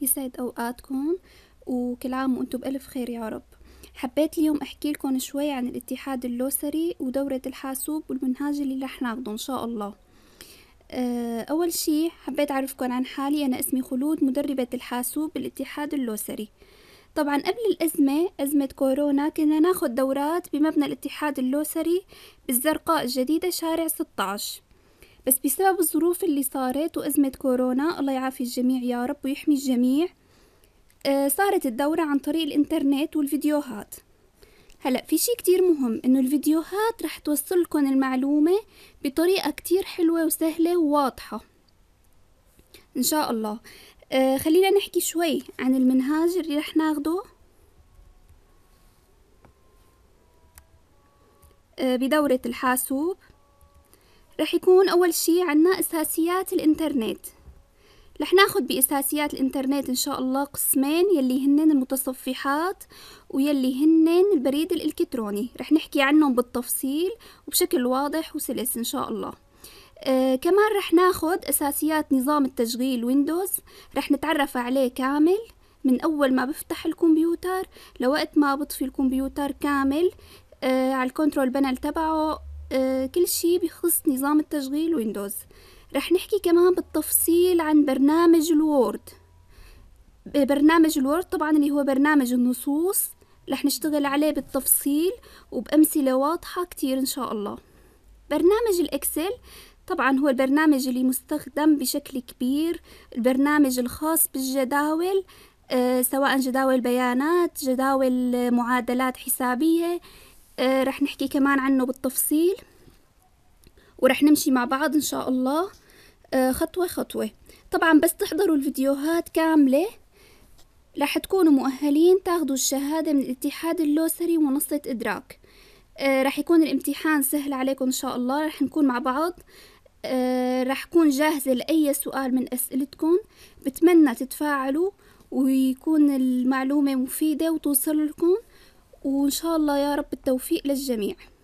يسعد أوقاتكم وكل عام وأنتم بألف خير يا رب حبيت اليوم أحكي لكم شوي عن الاتحاد اللوسري ودورة الحاسوب والمنهاج اللي رح ناخده إن شاء الله آه، أول شي حبيت أعرفكم عن حالي أنا اسمي خلود مدربة الحاسوب بالاتحاد اللوسري طبعا قبل الأزمة أزمة كورونا كنا ناخد دورات بمبنى الاتحاد اللوسري بالزرقاء الجديدة شارع 16 بس بسبب الظروف اللي صارت وأزمة كورونا الله يعافي الجميع يا رب ويحمي الجميع آه، صارت الدورة عن طريق الإنترنت والفيديوهات هلا في شي كتير مهم انه الفيديوهات رح توصلكم المعلومة بطريقة كتير حلوة وسهلة وواضحة ان شاء الله آه خلينا نحكي شوي عن المنهاج اللي رح ناخده آه بدورة الحاسوب رح يكون أول شي عنا أساسيات الإنترنت رح ناخد بأساسيات الإنترنت إن شاء الله قسمين يلي هنن المتصفحات ويلي هنن البريد الإلكتروني رح نحكي عنهم بالتفصيل وبشكل واضح وسلس إن شاء الله آه كمان رح ناخد أساسيات نظام التشغيل ويندوز رح نتعرف عليه كامل من أول ما بفتح الكمبيوتر لوقت ما بطفي الكمبيوتر كامل آه على الكنترول بانل تبعه آه، كل شي بخص نظام التشغيل ويندوز رح نحكي كمان بالتفصيل عن برنامج الوورد برنامج الوورد طبعا اللي هو برنامج النصوص رح نشتغل عليه بالتفصيل وبأمثلة واضحة كتير إن شاء الله برنامج الإكسل طبعا هو البرنامج اللي مستخدم بشكل كبير البرنامج الخاص بالجداول آه، سواء جداول بيانات جداول معادلات حسابية آه، رح نحكي كمان عنه بالتفصيل ورح نمشي مع بعض إن شاء الله آه، خطوة خطوة طبعا بس تحضروا الفيديوهات كاملة رح تكونوا مؤهلين تاخدوا الشهادة من الاتحاد اللوسري ومنصة إدراك آه، رح يكون الامتحان سهل عليكم إن شاء الله رح نكون مع بعض رح كون جاهزة لأي سؤال من أسئلتكم بتمنى تتفاعلوا ويكون المعلومة مفيدة وتوصل لكم وإن شاء الله يا رب التوفيق للجميع